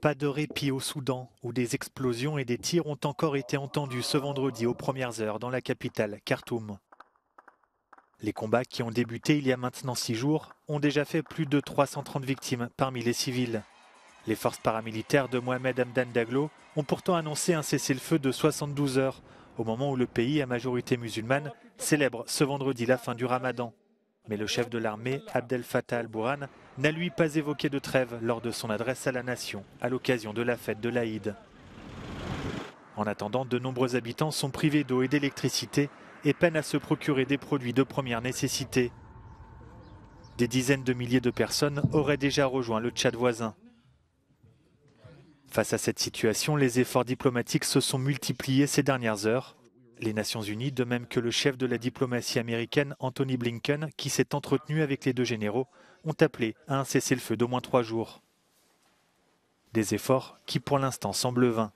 Pas de répit au Soudan, où des explosions et des tirs ont encore été entendus ce vendredi aux premières heures dans la capitale, Khartoum. Les combats qui ont débuté il y a maintenant six jours ont déjà fait plus de 330 victimes parmi les civils. Les forces paramilitaires de Mohamed Hamdan Daglo ont pourtant annoncé un cessez-le-feu de 72 heures, au moment où le pays à majorité musulmane célèbre ce vendredi la fin du ramadan. Mais le chef de l'armée, Abdel Fattah al-Bourhan, n'a lui pas évoqué de trêve lors de son adresse à la nation à l'occasion de la fête de l'Aïd. En attendant, de nombreux habitants sont privés d'eau et d'électricité et peinent à se procurer des produits de première nécessité. Des dizaines de milliers de personnes auraient déjà rejoint le Tchad voisin. Face à cette situation, les efforts diplomatiques se sont multipliés ces dernières heures les Nations Unies, de même que le chef de la diplomatie américaine, Anthony Blinken, qui s'est entretenu avec les deux généraux, ont appelé à un cessez-le-feu d'au moins trois jours. Des efforts qui pour l'instant semblent vains.